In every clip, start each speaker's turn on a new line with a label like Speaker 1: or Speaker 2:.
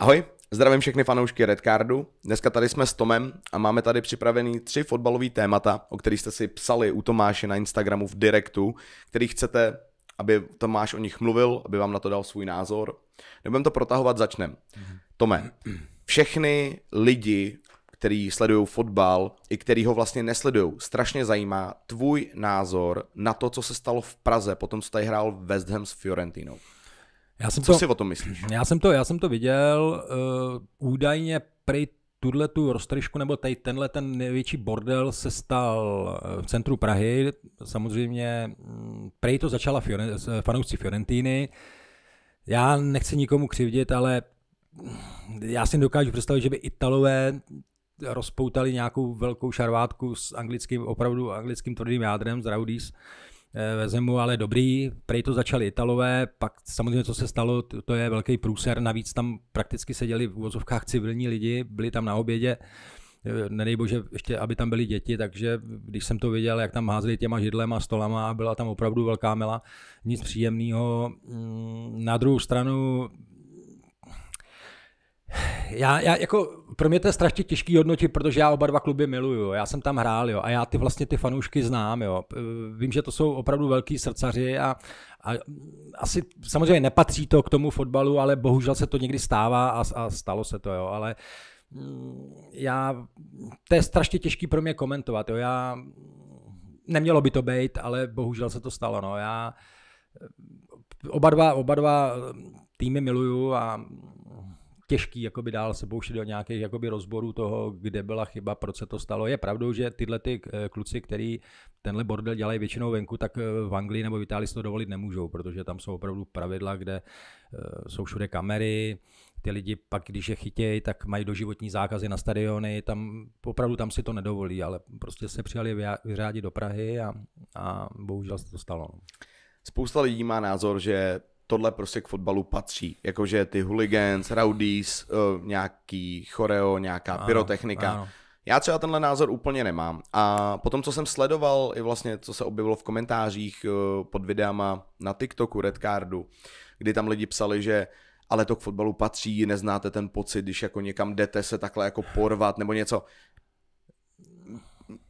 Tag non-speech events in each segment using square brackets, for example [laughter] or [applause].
Speaker 1: Ahoj, zdravím všechny fanoušky Cardu. Dneska tady jsme s Tomem a máme tady připravený tři fotbalové témata, o kterých jste si psali u Tomáše na Instagramu v direktu, který chcete, aby Tomáš o nich mluvil, aby vám na to dal svůj názor. Nebudeme to protahovat, začneme. Tome, všechny lidi, který sledují fotbal i který ho vlastně nesledují. Strašně zajímá tvůj názor na to, co se stalo v Praze, potom co tady hrál West Ham s Fiorentinou. Já jsem Co to, si o tom myslíš?
Speaker 2: Já jsem to, já jsem to viděl, uh, údajně prej tuhle tu roztržku nebo tady tenhle ten největší bordel se stal eh, v centru Prahy. Samozřejmě mm, prej to začala Fiore, eh, fanoušci Fiorentiny. Já nechci nikomu křivdit, ale já si dokážu představit, že by Italové rozpoutali nějakou velkou šarvátku s anglickým, opravdu anglickým tvrdým jádrem, z Raudis. Uh, Eh, vezmu, ale dobrý, prej to začali Italové, pak samozřejmě, co se stalo, to je velký průser, navíc tam prakticky seděli v úvozovkách civilní lidi, byli tam na obědě, eh, nedej bože, ještě aby tam byly děti, takže když jsem to viděl, jak tam házeli těma židlema, stolama, byla tam opravdu velká mela, nic příjemného. Mm, na druhou stranu já, já jako, pro mě to je strašně těžký hodnotit, protože já oba dva kluby miluju, já jsem tam hrál, jo, a já ty vlastně ty fanoušky znám, jo. Vím, že to jsou opravdu velký srdcaři a, a asi samozřejmě nepatří to k tomu fotbalu, ale bohužel se to někdy stává a, a stalo se to, jo, ale mm, já, to je strašně těžký pro mě komentovat, jo, já, nemělo by to být, ale bohužel se to stalo, no, já, oba dva, oba dva mm, týmy miluju a těžký jakoby dál se pouštět do nějakých jakoby rozborů toho, kde byla chyba, proč se to stalo. Je pravdou, že tyhle ty eh, kluci, který tenhle bordel dělají většinou venku, tak eh, v Anglii nebo v Itálii si to dovolit nemůžou, protože tam jsou opravdu pravidla, kde eh, jsou všude kamery, ty lidi pak, když je chytějí, tak mají doživotní zákazy na stadiony, tam opravdu tam si to nedovolí, ale prostě se přijali vyřádit do Prahy a, a bohužel se to stalo.
Speaker 1: No. Spousta lidí má názor, že tohle prostě k fotbalu patří. Jakože ty hooligans, rowdies, eh, nějaký choreo, nějaká ano, pyrotechnika. Ano. Já třeba tenhle názor úplně nemám. A potom, co jsem sledoval, i vlastně, co se objevilo v komentářích eh, pod videama na TikToku Cardu, kdy tam lidi psali, že ale to k fotbalu patří, neznáte ten pocit, když jako někam jdete se takhle jako porvat nebo něco.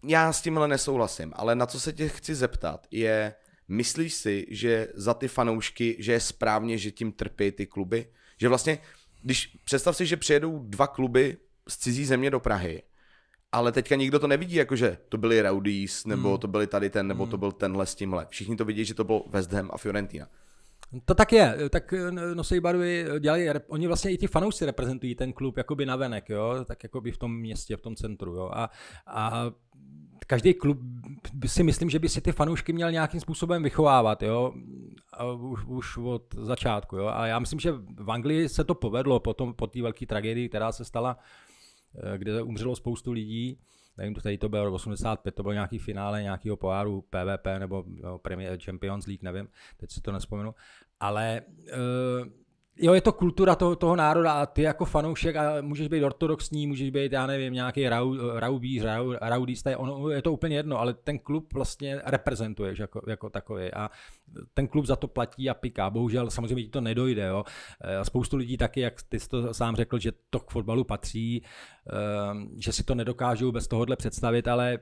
Speaker 1: Já s tímhle nesouhlasím, ale na co se tě chci zeptat je... Myslíš si, že za ty fanoušky, že je správně, že tím trpí ty kluby? Že vlastně, když představ si, že přijedou dva kluby z cizí země do Prahy, ale teďka nikdo to nevidí, jakože to byli Raudis, nebo hmm. to byli tady ten, nebo hmm. to byl tenhle s tímhle. Všichni to vidí, že to byl West Ham a Fiorentina.
Speaker 2: To tak je, tak eh, Nosej no barvy, eh, dělají, oni vlastně i ti fanoušci reprezentují ten klub jakoby navenek, jo, tak jakoby v tom městě, v tom centru, jo, a, a každý klub si myslím, že by si ty fanoušky měl nějakým způsobem vychovávat, jo, už, už od začátku, jo, a já myslím, že v Anglii se to povedlo potom po té velké tragédii, která se stala, eh, kde umřelo spoustu lidí, nevím, tady to bylo 85, to bylo nějaký finále nějakého poháru PVP nebo, nebo Premier Champions League, nevím, teď si to nespomenu, ale eh, Jo, je to kultura toho, toho národa a ty jako fanoušek a můžeš být ortodoxní, můžeš být, já nevím, nějaký rau, raubíř, rau, raudista, ono, je to úplně jedno, ale ten klub vlastně reprezentuješ jako, jako takový a ten klub za to platí a piká. Bohužel samozřejmě ti to nedojde. Jo. E, spoustu lidí taky, jak ty jsi to sám řekl, že to k fotbalu patří, e, že si to nedokážou bez tohohle představit, ale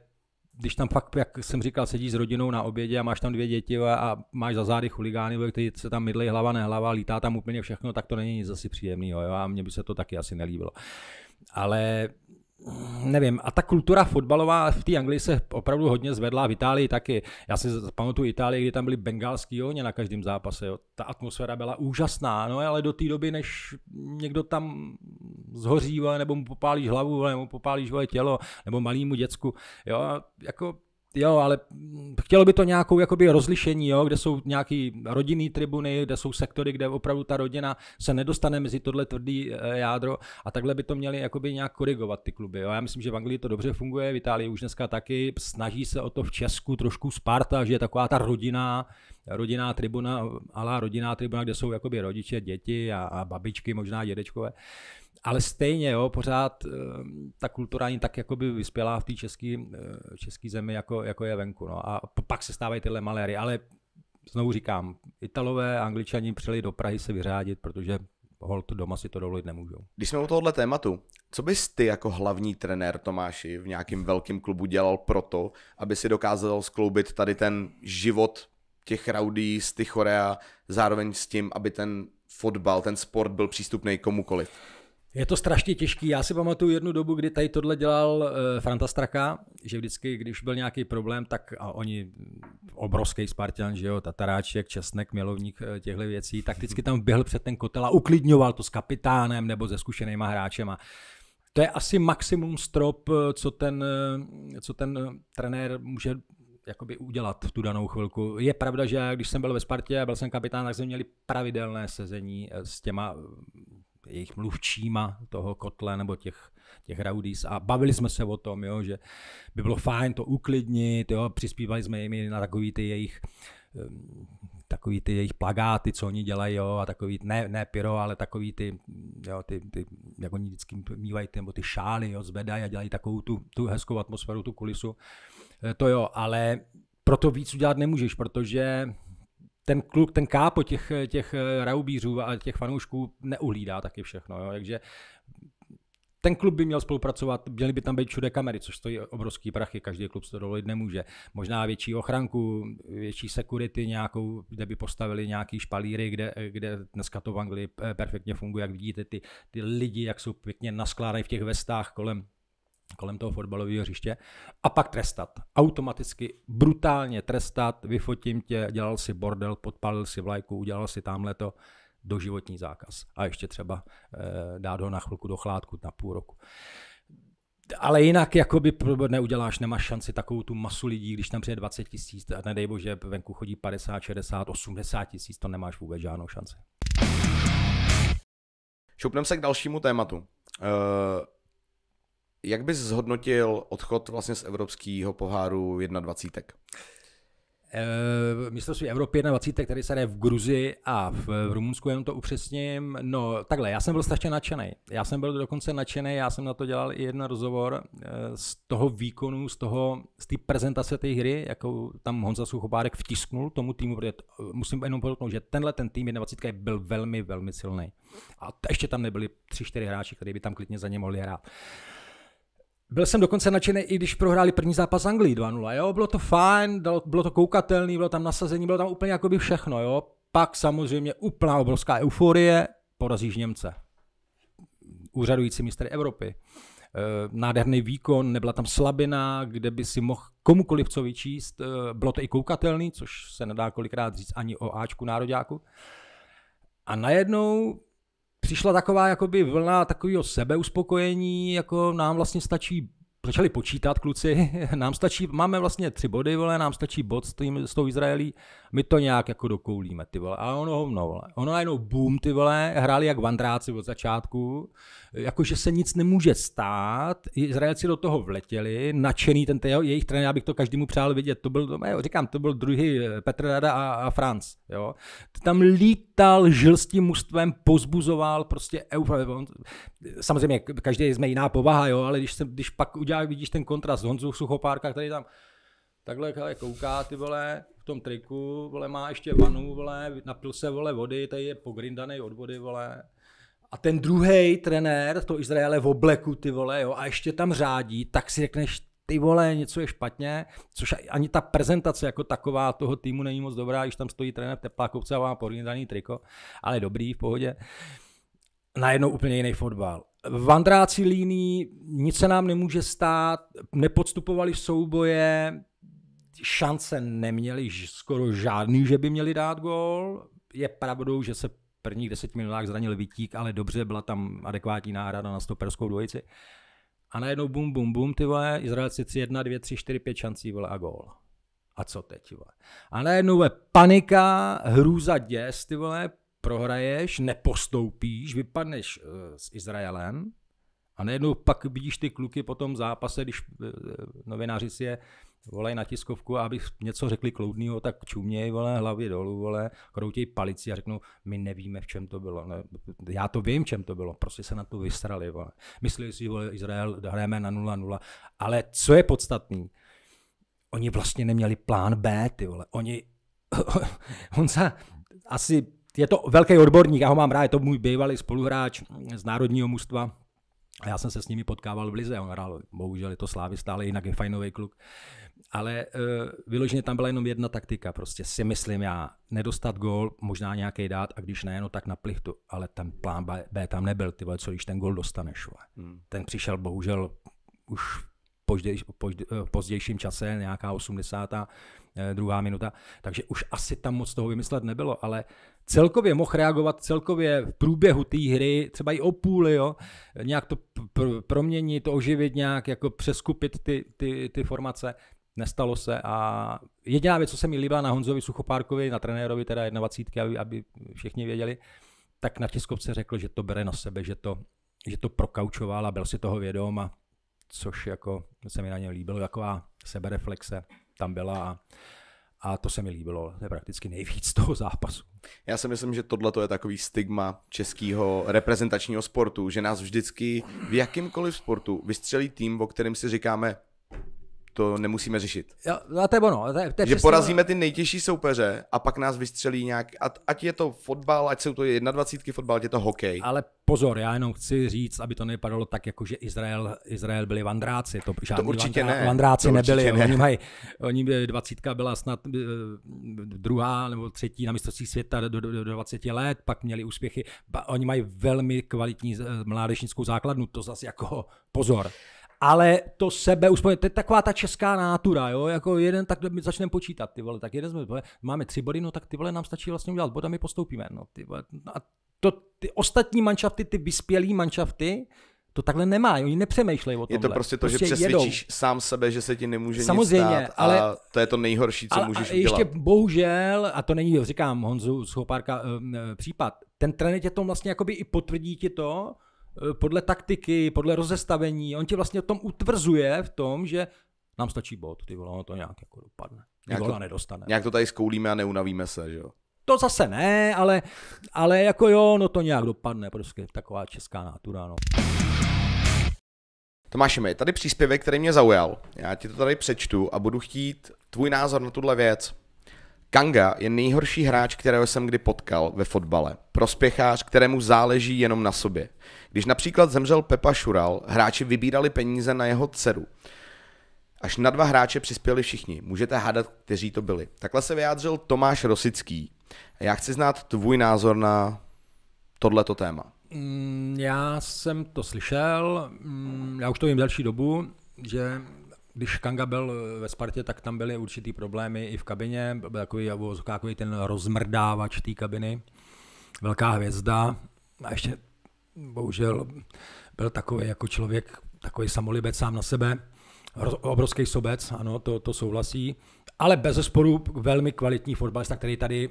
Speaker 2: když tam fakt, jak jsem říkal, sedíš s rodinou na obědě a máš tam dvě děti a máš za zády chuligány, kteří se tam mydlejí hlava, nehlava, lítá tam úplně všechno, tak to není nic asi příjemného a mně by se to taky asi nelíbilo. Ale mm, nevím, a ta kultura fotbalová v té Anglii se opravdu hodně zvedla, v Itálii taky. Já si pamatuju Itálii, kdy tam byly bengalský ohně na každém zápase. Jo. Ta atmosféra byla úžasná, no ale do té doby, než někdo tam zhoří, vole, nebo mu popálíš hlavu, vole, nebo mu popálíš vole, tělo, nebo malýmu děcku. Jo, jako Jo, ale chtělo by to nějakou jakoby rozlišení, jo, kde jsou nějaký rodinný tribuny, kde jsou sektory, kde opravdu ta rodina se nedostane mezi tohle tvrdý eh, jádro a takhle by to měli jakoby nějak korigovat ty kluby. Jo. Já myslím, že v Anglii to dobře funguje, v Itálii už dneska taky, snaží se o to v Česku trošku Sparta, že je taková ta rodina, rodinná tribuna, ale rodinná tribuna, kde jsou jakoby rodiče, děti a, a babičky, možná dědečkové. Uh, ale stejně, jo, pořád eh, ta kultura není tak jako by vyspělá v té české eh, český zemi, jako, jako je venku. No. A pak se stávají tyhle maléry, ale znovu říkám, Italové a Angličani přijeli do Prahy se vyřádit, protože holt doma si to dovolit nemůžou.
Speaker 1: Když jsme u tohohle tématu, co bys ty jako hlavní trenér Tomáši v nějakém velkém klubu dělal pro to, aby si dokázal skloubit tady ten život těch raudí z Tychorea, zároveň s tím, aby ten fotbal, ten sport byl přístupný komukoliv?
Speaker 2: Je to strašně těžký. Já si pamatuju jednu dobu, kdy tady tohle dělal uh, Franta Straka, že vždycky, když byl nějaký problém, tak a oni, obrovský Spartan, že jo, Tataráček, Česnek, Milovník eh, těchto věcí, tak vždycky tam běhl před ten kotel a uklidňoval to s kapitánem nebo se zkušenýma hráčema. To je asi maximum strop, eh, co ten, co ten trenér může jakoby udělat v tu danou chvilku. Je pravda, že když jsem byl ve Spartě a byl jsem kapitán, tak jsme měli pravidelné sezení s těma jejich mluvčíma toho kotle nebo těch, těch raudis a bavili jsme se o tom, jo, že by bylo fajn to uklidnit, jo, přispívali jsme jim na takový ty jejich takový ty jejich plagáty, co oni dělají, jo, a takový, ne, ne pyro, ale takový ty, jo, ty, ty jak oni vždycky mývají, ty, nebo ty šály, jo, zvedají a dělají takovou tu, tu hezkou atmosféru, tu kulisu, e, to jo, ale proto víc udělat nemůžeš, protože ten kluk, ten kápo těch, těch eh, raubířů a těch fanoušků neuhlídá taky všechno. Jo? Takže ten klub by měl spolupracovat, měly by tam být všude kamery, což stojí obrovský prachy, každý klub to dovolit nemůže. Možná větší ochranku, větší security nějakou, kde by postavili nějaký špalíry, kde, kde dneska to v Anglii eh, perfektně funguje, jak vidíte ty, ty lidi, jak jsou pěkně naskládají v těch vestách kolem kolem toho fotbalového hřiště a pak trestat. Automaticky brutálně trestat, vyfotím tě, dělal si bordel, podpalil si vlajku, udělal si tamhle to, doživotní zákaz. A ještě třeba e, dát ho na chvilku do chládku na půl roku. Ale jinak jakoby neuděláš, nemáš šanci takovou tu masu lidí, když tam přijde 20 tisíc, a nedej bože, venku chodí 50, 60, 80 tisíc, to nemáš vůbec žádnou šanci.
Speaker 1: Šupneme se k dalšímu tématu. Uh... Jak bys zhodnotil odchod vlastně z evropského poháru 21?
Speaker 2: Eh, mistrovství Evropy 21, který se jde v Gruzi a v Rumunsku, jenom to upřesním. No takhle, já jsem byl strašně nadšený. Já jsem byl dokonce nadšený, já jsem na to dělal i jeden rozhovor eh, z toho výkonu, z toho, z té prezentace té hry, jako tam Honza Suchopárek vtisknul tomu týmu, protože musím jenom podotknout, že tenhle ten tým 21 byl velmi, velmi silný. A ještě tam nebyli tři, čtyři hráči, kteří by tam klidně za ně mohli hrát. Byl jsem dokonce nadšený, i když prohráli první zápas Anglii 2-0. Jo? Bylo to fajn, bylo to koukatelný, bylo tam nasazení, bylo tam úplně jakoby všechno. Jo? Pak samozřejmě úplná obrovská euforie, porazíš Němce. Úřadující mistr Evropy. Eh, nádherný výkon, nebyla tam slabina, kde by si mohl komukoliv co vyčíst. Eh, bylo to i koukatelný, což se nedá kolikrát říct ani o Ačku nároďáku. A najednou přišla taková jakoby vlna takového sebeuspokojení, jako nám vlastně stačí začali počítat kluci, [laughs] nám stačí, máme vlastně tři body, vole, nám stačí bod s, tým, s tou Izraelí, my to nějak jako dokoulíme, ty vole. A ono hovno, vole. Ono najednou boom, ty vole, hráli jak vandráci od začátku, jakože se nic nemůže stát, Izraelci do toho vletěli, nadšený ten jeho, jejich trenér, abych to každému přál vidět, to byl, no, jo, říkám, to byl druhý eh, Petr Rada a, a Franz, jo. Tam lítal, žil s tím mužstvem, pozbuzoval, prostě eufor. Samozřejmě, každý jsme jiná povaha, jo, ale když, se, když pak udělal jak vidíš ten kontrast Honzu Suchopárka, který tam takhle, hele, kouká, ty vole, v tom triku, vole, má ještě vanu, vole, napil se, vole, vody, tady je pogrindaný od vody, vole. A ten druhý trenér, to Izraele v obleku, ty vole, jo, a ještě tam řádí, tak si řekneš, ty vole, něco je špatně, což ani ta prezentace jako taková toho týmu není moc dobrá, když tam stojí trenér v teplákovce a má pogrindaný triko, ale dobrý, v pohodě. Najednou úplně jiný fotbal vandráci líní, nic se nám nemůže stát, nepodstupovali v souboje, šance neměli skoro žádný, že by měli dát gól. Je pravdou, že se prvních deseti minutách zranil Vítík, ale dobře, byla tam adekvátní náhrada na stoperskou dvojici. A najednou bum, bum, bum, ty vole, Izraelci 1, 2, 3, 4, 5 šancí, vole, a gól. A co teď, vole? A najednou je panika, hrůza, děs, ty vole, prohraješ, nepostoupíš, vypadneš eh, s Izraelem a najednou pak vidíš ty kluky po tom zápase, když eh, novináři si je volají na tiskovku aby něco řekli kloudného, tak čuměj, vole, hlavě dolů, vole, kroutěj palici a řeknou, my nevíme, v čem to bylo. Ne, já to vím, v čem to bylo, prostě se na to vysrali, vole. Mysleli si, vole, Izrael, hrajeme na 0-0, ale co je podstatný, oni vlastně neměli plán B, ty vole, oni, [laughs] on se asi je to velký odborník, já ho mám rád, je to můj bývalý spoluhráč z národního mužstva, a já jsem se s nimi potkával v Lize, on hrál, bohužel je to slávy stále, jinak je fajnový kluk. Ale e, vyloženě tam byla jenom jedna taktika, prostě si myslím já, nedostat gól, možná nějaký dát a když ne, no tak na plichtu, ale ten plán B, B tam nebyl, ty vole, co když ten gól dostaneš, vole. Hmm. Ten přišel bohužel už poždej, poždej, eh, pozdějším čase, nějaká 80. Eh, druhá minuta, takže už asi tam moc toho vymyslet nebylo, ale celkově mohl reagovat celkově v průběhu té hry, třeba i o půli, jo, nějak to pr- proměnit, oživit nějak, jako přeskupit ty, ty, ty formace. Nestalo se a jediná věc, co se mi líbila na Honzovi Suchopárkovi, na trenérovi teda 21, aby, aby všichni věděli, tak na tiskovce řekl, že to bere na sebe, že to, že to prokaučoval a byl si toho vědom, a což jako se mi na něm líbilo, taková sebereflexe tam byla a a to se mi líbilo, to je prakticky nejvíc toho zápasu.
Speaker 1: Já si myslím, že tohle je takový stigma českého reprezentačního sportu, že nás vždycky v jakýmkoliv sportu vystřelí tým, o kterém si říkáme, to nemusíme řešit. Jo, a no, to je ono. To je, to je že porazíme ono. ty nejtěžší soupeře a pak nás vystřelí nějak, ať je to fotbal, ať jsou to 21 fotbal, ať je to hokej. Ale pozor, já jenom chci
Speaker 2: říct, aby to nepadalo tak, jako že Izrael, Izrael byli vandráci. To, to určitě vandrá, ne. Vandráci to nebyli. ne. Oni mají, oni 20 eh, byla snad eh, druhá nebo třetí na mistrovství světa do, do, do 20 let, pak měli úspěchy. Oni mají velmi kvalitní eh, mládežnickou základnu, to zase jako pozor ale to sebe už to je taková ta česká nátura, jo, jako jeden, tak my začneme počítat, ty vole, tak jeden jsme, máme tři body, no tak ty vole, nám stačí vlastně udělat bod a my postoupíme, no, ty vole, no a to, ty ostatní manšafty, ty vyspělí manšafty, to takhle nemá, oni nepřemýšlejí o tom. Je to prostě to, prostě že přesvědčíš
Speaker 1: jedou. sám sebe, že se ti nemůže Samozřejmě, nic stát a ale, to je to nejhorší, co ale, můžeš ještě udělat. ještě
Speaker 2: bohužel, a to není, říkám Honzu z Hopárka, um, eh, případ, ten trenér tě to vlastně jakoby i potvrdí ti to, Eh, podle taktiky, podle rozestavení, on ti vlastně o tom utvrzuje v tom, že nám stačí
Speaker 1: bod, ty vole, ono to nějak jako dopadne. Nějak to, nedostane. Nějak to tady skoulíme a neunavíme se, že jo?
Speaker 2: To zase ne, ale, ale jako jo, no to nějak dopadne, prostě taková česká natura, no.
Speaker 1: Tomáši, je tady příspěvek, který mě zaujal. Já ti to tady přečtu a budu chtít tvůj názor na tuhle věc. Kanga je nejhorší hráč, kterého jsem kdy potkal ve fotbale. Prospěchář, kterému záleží jenom na sobě. Když například zemřel Pepa Šural, hráči vybírali peníze na jeho dceru. Až na dva hráče přispěli všichni. Můžete hádat, kteří to byli. Takhle se vyjádřil Tomáš Rosický. Já chci znát tvůj názor na tohleto téma.
Speaker 2: Mm, já jsem to slyšel, mm, já už to vím další dobu, že když Kanga byl eh, ve Spartě, tak tam byly určitý problémy i v kabině, byl takový, takový ten rozmrdávač té kabiny, velká hvězda a ještě bohužel byl takový jako člověk, takový samolibec sám na sebe, obrovský sobec, ano, to, to souhlasí, ale bez zesporu velmi kvalitní fotbalista, který tady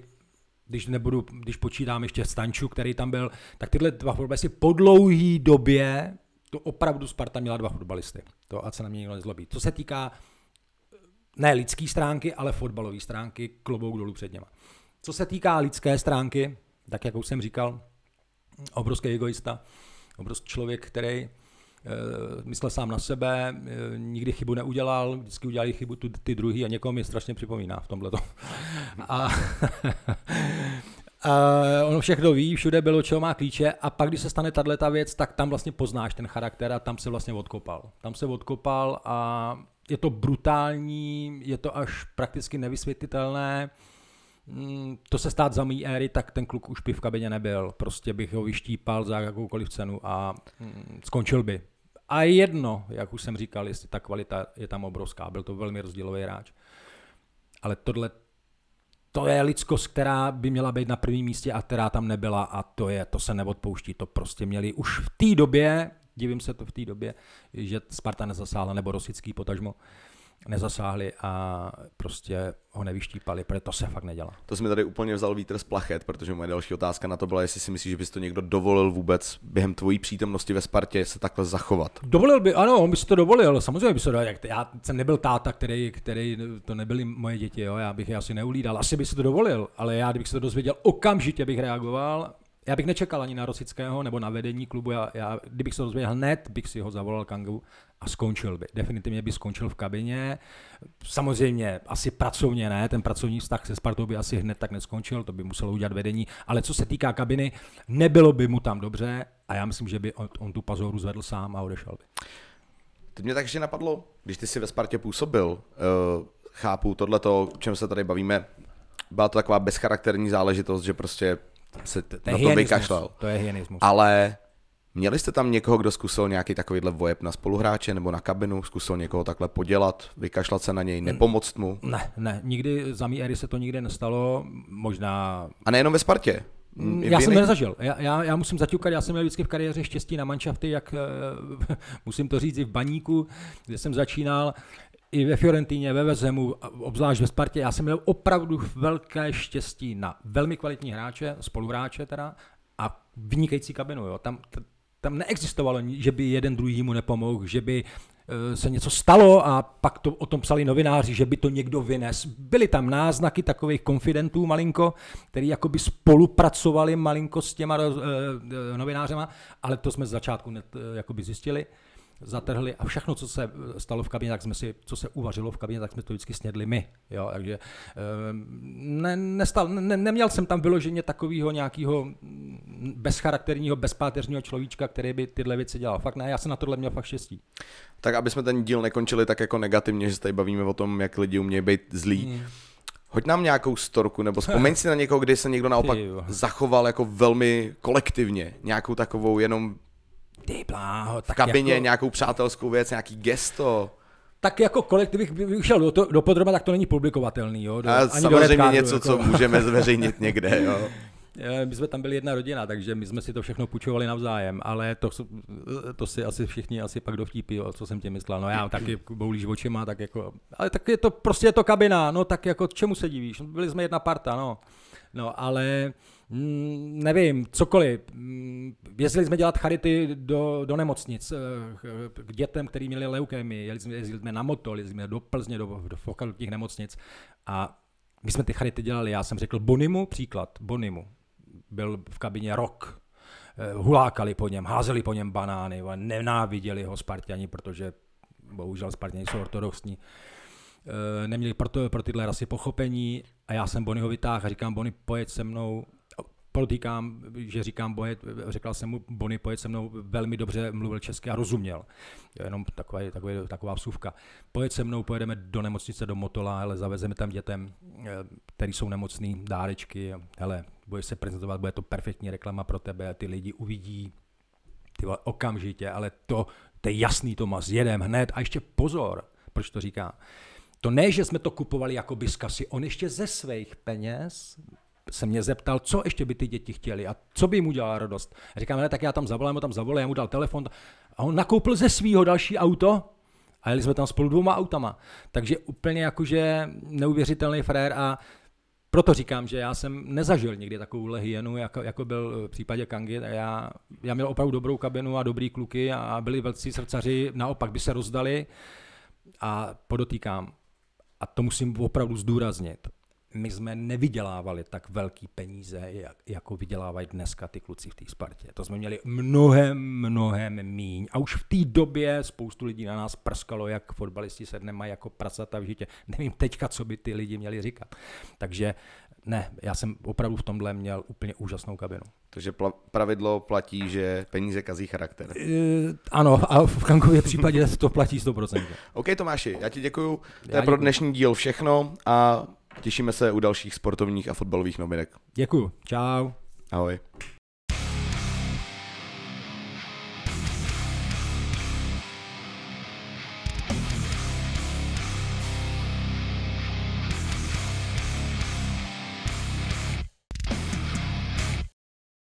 Speaker 2: když, nebudu, když počítám ještě Stanču, který tam byl, tak tyhle dva fotbalisti po dlouhý době to opravdu Sparta měla dva fotbalisty. To a se na mě někdo nezlobí. Co se týká eh, ne lidské stránky, ale fotbalové stránky, klobouk dolů před něma. Co se týká lidské stránky, tak jak už jsem říkal, obrovský egoista, obrovský člověk, který eh, myslel sám na sebe, eh, nikdy chybu neudělal, vždycky udělali chybu tu, ty druhý a někomu je strašně připomíná v tomhle. [laughs] A, Uh, ono všechno ví, všude bylo, čeho má klíče a pak, když se stane tahle ta věc, tak tam vlastně poznáš ten charakter a tam se vlastně odkopal. Tam se odkopal a je to brutální, je to až prakticky nevysvětlitelné. Mm, to se stát za mý éry, tak ten kluk už by v kabině nebyl. Prostě bych ho vyštípal za jakoukoliv cenu a mm, skončil by. A jedno, jak už jsem říkal, jestli ta kvalita je tam obrovská, byl to velmi rozdílový hráč. Ale tohle to je lidskost, která by měla být na prvním místě a která tam nebyla a to je, to se neodpouští, to prostě měli už v té době, divím se to v té době, že Sparta nezasáhla nebo Rosický potažmo, nezasáhli a prostě ho nevyštípali, protože to se fakt nedělá.
Speaker 1: To jsme tady úplně vzal vítr z plachet, protože moje další otázka na to byla, jestli si myslíš, že bys to někdo dovolil vůbec během tvojí přítomnosti ve Spartě se takhle zachovat.
Speaker 2: Dovolil by, ano, on by si to dovolil, samozřejmě by se to jak Já jsem nebyl táta, který, který to nebyly moje děti, jo, já bych je asi neulídal, asi by si to dovolil, ale já, kdybych se to dozvěděl, okamžitě bych reagoval, já bych nečekal ani na Rosického nebo na vedení klubu. Já, já kdybych se rozvěděl hned, bych si ho zavolal Kangu a skončil by. Definitivně by skončil v kabině. Samozřejmě asi pracovně ne, ten pracovní vztah se Spartou by asi hned tak neskončil, to by muselo udělat vedení. Ale co se týká kabiny, nebylo by mu tam dobře a já myslím, že by on, on tu pazoru zvedl sám a odešel by.
Speaker 1: To mě takže napadlo, když ty si ve Spartě působil, uh, chápu tohleto, o čem se tady bavíme, byla to taková bezcharakterní záležitost, že prostě se t- to na to vykašlal. To je hyenismus. Ale měli jste tam někoho, kdo zkusil nějaký takovýhle vojeb na spoluhráče nebo na kabinu, zkusil někoho takhle podělat, vykašlat se na něj, nepomoct mu? Ne,
Speaker 2: ne, nikdy za mý éry se to nikdy nestalo, možná...
Speaker 1: A nejenom ve Spartě? Mm, já jsem to nezažil.
Speaker 2: Já, já, já musím zaťukat, já jsem měl vždycky v kariéře štěstí na manšafty, jak eh, [laughs] musím to říct i v baníku, kde jsem začínal i ve Fiorentině, ve Vezemu, obzvlášť ve Spartě, já jsem měl opravdu velké štěstí na velmi kvalitní hráče, spoluhráče teda, a vynikající kabinu. Jo. Tam, tam neexistovalo, že by jeden druhý mu nepomohl, že by eh, se něco stalo a pak to o tom psali novináři, že by to někdo vynes. Byly tam náznaky takových konfidentů malinko, který jakoby spolupracovali malinko s těma eh, novinářema, ale to jsme z začátku net, eh, jakoby zjistili. Eh, zatrhli a všechno, co se eh, stalo v kabině, tak jsme si, co se uvařilo v kabině, tak jsme to vždycky snědli my. Jo, takže eh, ne, nestal, ne, neměl jsem tam vyloženě takového nějakého mm, bezcharakterního, bezpáteřního človíčka, který by tyhle věci dělal. Fakt ne, já jsem na tohle měl fakt štěstí.
Speaker 1: Tak aby jsme ten díl nekončili tak jako negativně, že se tady bavíme o tom, jak lidi umějí být zlí. Hmm. Hoď nám nějakou storku, nebo vzpomeň si na někoho, kdy se někdo naopak [laughs] zachoval jako velmi kolektivně, nějakou takovou jenom ty bláho. Tak v kabině jako... nějakou přátelskou věc, nějaký gesto tak jako kolik, kdybych
Speaker 2: šel do, do podroba, tak to není publikovatelný. Jo? Do, a ani samozřejmě do něco, co jako- můžeme [laughs] zveřejnit někde. Jo? Eh, my jsme tam byli jedna rodina, takže my jsme si to všechno půjčovali navzájem, ale to, eh, to si asi všichni asi pak dovtípí, co jsem tě myslel. No já [clears throat] taky boulíš očima, tak jako, ale tak je to, prostě je to kabina, no tak jako čemu se divíš? Byli jsme jedna parta, no. No ale Mm, nevím, cokoliv. Mm, jezdili jsme dělat charity do, do nemocnic eh, k dětem, kteří měli leukémii. Jezdili jsme, jezdili jsme na motol, jezdili jsme do Plzně, do, do, do těch nemocnic. A my jsme ty charity dělali. Já jsem řekl Bonimu příklad. Bonimu byl v kabině rok. Eh, hulákali po něm, házeli po něm banány, nenáviděli ho Spartiani, protože bohužel Spartiani jsou ortodoxní. Eh, neměli pro, to, pro tyhle rasy pochopení a já jsem Bonnyho vytáhl a říkám, Bonny, pojď se mnou, podotýkám, že říkám boje, řekl jsem mu, Bonny pojď se mnou velmi dobře mluvil česky a rozuměl. Jenom taková, taková, taková vsuvka. Pojď se mnou, pojedeme do nemocnice, do Motola, ale zavezeme tam dětem, eh, který jsou nemocný, dárečky, hele, budeš se prezentovat, bude to perfektní reklama pro tebe, ty lidi uvidí ty vole, okamžitě, ale to, to je jasný, to má jedem hned. A ještě pozor, proč to říká. To ne, že jsme to kupovali jako biskasy, on ještě ze svých peněz se mě zeptal, co ještě by ty děti chtěli a co by jim udělala radost. A říkám, ne, tak já tam zavolám, tam zavolám, já mu dal telefon a on nakoupil ze svého další auto a jeli jsme tam spolu dvouma autama. Takže úplně jakože neuvěřitelný frér a proto říkám, že já jsem nezažil nikdy takovou hyenu, jako, jako byl v případě Kangy. já, já měl opravdu dobrou kabinu a dobrý kluky a byli velcí srdcaři, naopak by se rozdali. A podotýkám, a to musím opravdu zdůraznit, my jsme nevydělávali tak velký peníze, jak, jako vydělávají dneska ty kluci v té Spartě. To jsme měli mnohem, mnohem míň. A už v té době spoustu lidí na nás prskalo, jak fotbalisti se nemají jako prasata v žitě. Nevím teďka, co by ty lidi měli říkat. Takže ne, já jsem opravdu v tomhle
Speaker 1: měl úplně úžasnou kabinu. Takže pl- pravidlo platí, že peníze kazí charakter. E,
Speaker 2: ano, a v Kankově případě to platí 100%.
Speaker 1: [laughs] OK, Tomáši, já ti děkuju. To je pro dnešní díl všechno a Těšíme se u dalších sportovních a fotbalových novinek. Děkuju. Čau. Ahoj.